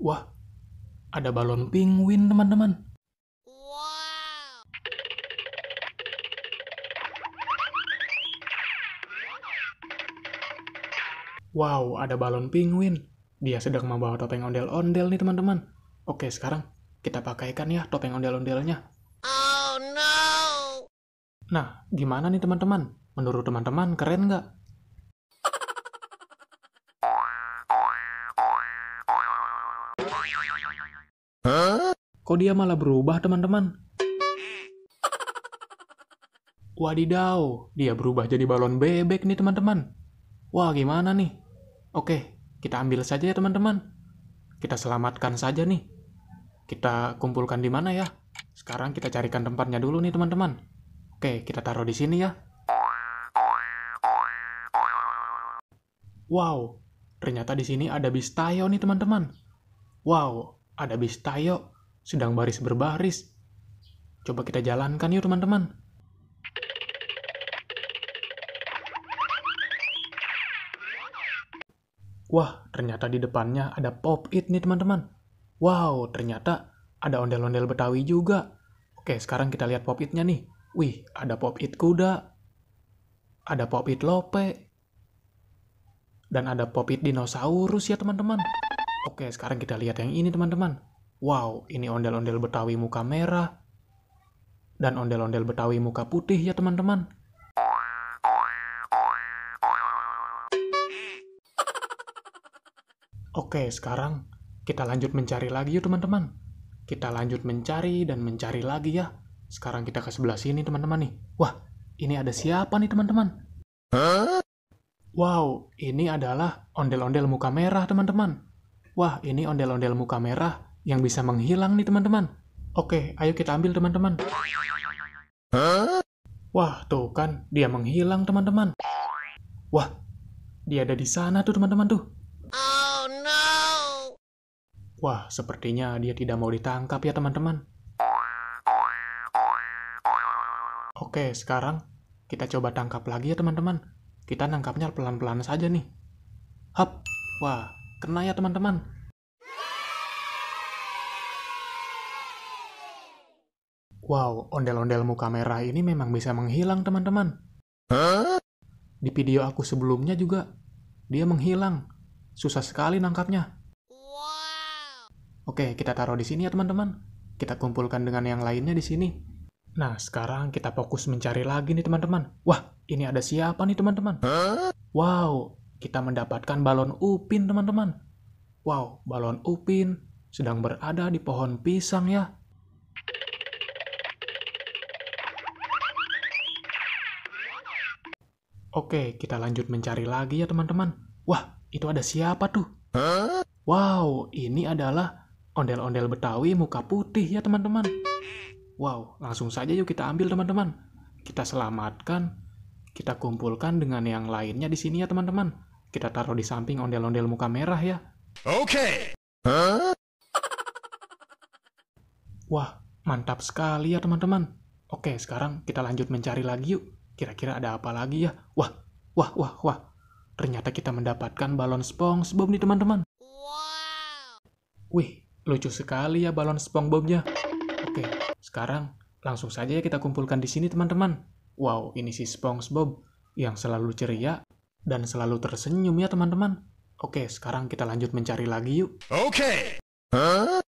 Wah, ada balon penguin teman-teman. Wow. ada balon penguin. Dia sedang membawa topeng ondel-ondel nih teman-teman. Oke, sekarang kita pakaikan ya topeng ondel-ondelnya. Oh no! Nah, gimana nih teman-teman? Menurut teman-teman keren nggak? Kok dia malah berubah, teman-teman? Wadidaw, dia berubah jadi balon bebek nih, teman-teman. Wah, gimana nih? Oke, kita ambil saja ya, teman-teman. Kita selamatkan saja nih. Kita kumpulkan di mana ya? Sekarang kita carikan tempatnya dulu nih, teman-teman. Oke, kita taruh di sini ya. Wow, ternyata di sini ada bistayo nih, teman-teman. Wow, ada bistayo sedang baris berbaris. Coba kita jalankan yuk teman-teman. Wah, ternyata di depannya ada pop it nih teman-teman. Wow, ternyata ada ondel-ondel Betawi juga. Oke, sekarang kita lihat pop itnya nih. Wih, ada pop it kuda, ada pop it lope, dan ada pop it dinosaurus ya teman-teman. Oke, sekarang kita lihat yang ini teman-teman. Wow, ini ondel-ondel Betawi muka merah. Dan ondel-ondel Betawi muka putih ya teman-teman. Oke, sekarang kita lanjut mencari lagi yuk teman-teman. Kita lanjut mencari dan mencari lagi ya. Sekarang kita ke sebelah sini teman-teman nih. Wah, ini ada siapa nih teman-teman? Wow, ini adalah ondel-ondel muka merah teman-teman. Wah, ini ondel-ondel muka merah yang bisa menghilang nih teman-teman. Oke, ayo kita ambil teman-teman. Wah, tuh kan, dia menghilang teman-teman. Wah, dia ada di sana tuh teman-teman tuh. Oh no. Wah, sepertinya dia tidak mau ditangkap ya teman-teman. Oke, sekarang kita coba tangkap lagi ya teman-teman. Kita nangkapnya pelan-pelan saja nih. Hap. Wah, kena ya teman-teman. Wow, ondel ondelmu kamera ini memang bisa menghilang, teman-teman. Di video aku sebelumnya juga, dia menghilang. Susah sekali nangkapnya. Wow. Oke, kita taruh di sini ya, teman-teman. Kita kumpulkan dengan yang lainnya di sini. Nah, sekarang kita fokus mencari lagi nih, teman-teman. Wah, ini ada siapa nih, teman-teman? Wow, kita mendapatkan balon upin, teman-teman. Wow, balon upin sedang berada di pohon pisang ya. Oke, kita lanjut mencari lagi ya teman-teman. Wah, itu ada siapa tuh? Wow, ini adalah ondel-ondel Betawi muka putih ya teman-teman. Wow, langsung saja yuk kita ambil teman-teman. Kita selamatkan, kita kumpulkan dengan yang lainnya di sini ya teman-teman. Kita taruh di samping ondel-ondel muka merah ya. Oke. Wah, mantap sekali ya teman-teman. Oke, sekarang kita lanjut mencari lagi yuk. Kira-kira ada apa lagi ya? Wah, wah, wah, wah. Ternyata kita mendapatkan balon SpongeBob nih teman-teman. Wow. Wih, lucu sekali ya balon SpongeBobnya. Oke, sekarang langsung saja ya kita kumpulkan di sini teman-teman. Wow, ini si SpongeBob yang selalu ceria dan selalu tersenyum ya teman-teman. Oke, sekarang kita lanjut mencari lagi yuk. Oke. Okay. Huh?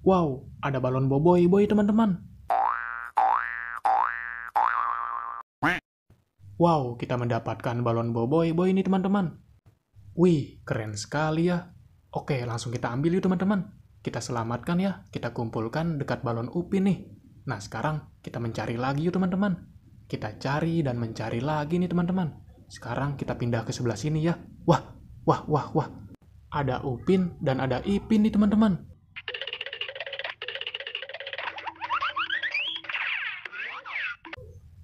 Wow, ada balon boboiboy teman-teman. Wow, kita mendapatkan balon boboi. Boy ini teman-teman. Wih, keren sekali ya. Oke, langsung kita ambil yuk teman-teman. Kita selamatkan ya. Kita kumpulkan dekat balon Upin nih. Nah, sekarang kita mencari lagi yuk teman-teman. Kita cari dan mencari lagi nih teman-teman. Sekarang kita pindah ke sebelah sini ya. Wah, wah, wah, wah. Ada Upin dan ada Ipin nih teman-teman.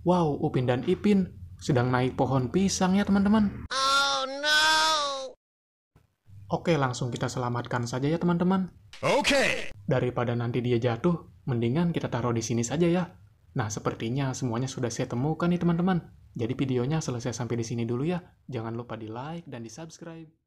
Wow, Upin dan Ipin sedang naik pohon pisang ya teman-teman. Oh no! Oke, langsung kita selamatkan saja ya teman-teman. Oke. Okay. Daripada nanti dia jatuh, mendingan kita taruh di sini saja ya. Nah, sepertinya semuanya sudah saya temukan nih teman-teman. Jadi videonya selesai sampai di sini dulu ya. Jangan lupa di like dan di subscribe.